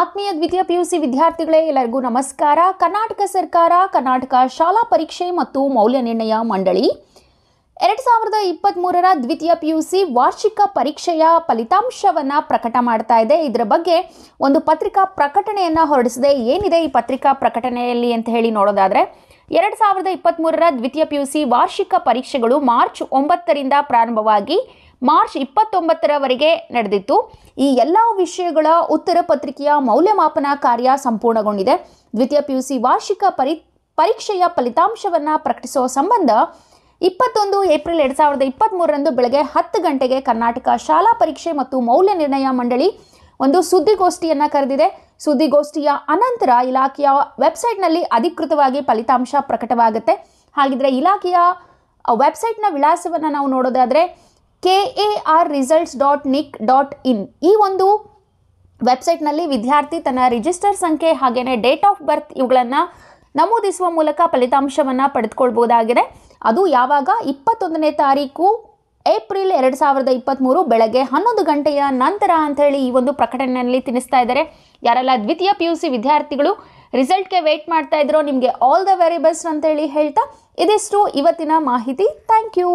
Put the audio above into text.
ಆತ್ಮೀಯ ದ್ವಿತೀಯ ಸಿ ವಿದ್ಯಾರ್ಥಿಗಳೇ ಎಲ್ಲರಿಗೂ ನಮಸ್ಕಾರ ಕರ್ನಾಟಕ ಸರ್ಕಾರ ಕರ್ನಾಟಕ ಶಾಲಾ ಪರೀಕ್ಷೆ ಮತ್ತು ಮೌಲ್ಯ ನಿರ್ಣಯ ಮಂಡಳಿ ಎರಡು ಸಾವಿರದ ಇಪ್ಪತ್ತ್ಮೂರರ ದ್ವಿತೀಯ ಸಿ ವಾರ್ಷಿಕ ಪರೀಕ್ಷೆಯ ಫಲಿತಾಂಶವನ್ನು ಪ್ರಕಟ ಮಾಡ್ತಾ ಇದೆ ಇದರ ಬಗ್ಗೆ ಒಂದು ಪತ್ರಿಕಾ ಪ್ರಕಟಣೆಯನ್ನು ಹೊರಡಿಸಿದೆ ಏನಿದೆ ಈ ಪತ್ರಿಕಾ ಪ್ರಕಟಣೆಯಲ್ಲಿ ಅಂತ ಹೇಳಿ ನೋಡೋದಾದರೆ ಎರಡು ಸಾವಿರದ ಇಪ್ಪತ್ತ್ಮೂರರ ದ್ವಿತೀಯ ಸಿ ವಾರ್ಷಿಕ ಪರೀಕ್ಷೆಗಳು ಮಾರ್ಚ್ ಒಂಬತ್ತರಿಂದ ಪ್ರಾರಂಭವಾಗಿ ಮಾರ್ಚ್ ಇಪ್ಪತ್ತೊಂಬತ್ತರವರೆಗೆ ನಡೆದಿತ್ತು ಈ ಎಲ್ಲ ವಿಷಯಗಳ ಉತ್ತರ ಪತ್ರಿಕೆಯ ಮೌಲ್ಯಮಾಪನ ಕಾರ್ಯ ಸಂಪೂರ್ಣಗೊಂಡಿದೆ ದ್ವಿತೀಯ ಪಿ ಯು ಸಿ ವಾರ್ಷಿಕ ಪರಿ ಪರೀಕ್ಷೆಯ ಫಲಿತಾಂಶವನ್ನು ಪ್ರಕಟಿಸುವ ಸಂಬಂಧ ಇಪ್ಪತ್ತೊಂದು ಏಪ್ರಿಲ್ ಎರಡು ಸಾವಿರದ ಇಪ್ಪತ್ತ್ಮೂರರಂದು ಬೆಳಗ್ಗೆ ಹತ್ತು ಗಂಟೆಗೆ ಕರ್ನಾಟಕ ಶಾಲಾ ಪರೀಕ್ಷೆ ಮತ್ತು ಮೌಲ್ಯ ನಿರ್ಣಯ ಮಂಡಳಿ ಒಂದು ಸುದ್ದಿಗೋಷ್ಠಿಯನ್ನು ಕರೆದಿದೆ ಸುದ್ದಿಗೋಷ್ಠಿಯ ಅನಂತರ ಇಲಾಖೆಯ ವೆಬ್ಸೈಟ್ನಲ್ಲಿ ಅಧಿಕೃತವಾಗಿ ಫಲಿತಾಂಶ ಪ್ರಕಟವಾಗುತ್ತೆ ಹಾಗಿದ್ರೆ ಇಲಾಖೆಯ ವೆಬ್ಸೈಟ್ನ ವಿಳಾಸವನ್ನು ನಾವು ನೋಡೋದಾದರೆ K A R results dot nic dot in ಈ ಒಂದು ವೆಬ್ಸೈಟ್ನಲ್ಲಿ ವಿದ್ಯಾರ್ಥಿ ತನ್ನ ರಿಜಿಸ್ಟರ್ ಸಂಖ್ಯೆ ಹಾಗೆಯೇ ಡೇಟ್ ಆಫ್ ಬರ್ತ್ ಇವುಗಳನ್ನು ನಮೂದಿಸುವ ಮೂಲಕ ಫಲಿತಾಂಶವನ್ನು ಪಡೆದುಕೊಳ್ಬೋದಾಗಿದೆ ಅದು ಯಾವಾಗ ಇಪ್ಪತ್ತೊಂದನೇ ತಾರೀಕು ಏಪ್ರಿಲ್ ಎರಡು ಸಾವಿರದ ಇಪ್ಪತ್ತ್ಮೂರು ಬೆಳಗ್ಗೆ ಹನ್ನೊಂದು ಗಂಟೆಯ ನಂತರ ಹೇಳಿ ಈ ಒಂದು ಪ್ರಕಟಣೆಯಲ್ಲಿ ತಿಳಿಸ್ತಾ ಇದ್ದಾರೆ ಯಾರೆಲ್ಲ ದ್ವಿತೀಯ ಪಿ ಯು ಸಿ ವಿದ್ಯಾರ್ಥಿಗಳು ರಿಸಲ್ಟ್ಗೆ ವೆಯ್ಟ್ ಮಾಡ್ತಾ ಇದ್ದರೋ ನಿಮಗೆ ಆಲ್ ದ ವೆರಿ ಬೆಸ್ಟ್ ಅಂತೇಳಿ ಹೇಳ್ತಾ ಇದಿಷ್ಟು ಇವತ್ತಿನ ಮಾಹಿತಿ ಥ್ಯಾಂಕ್ ಯು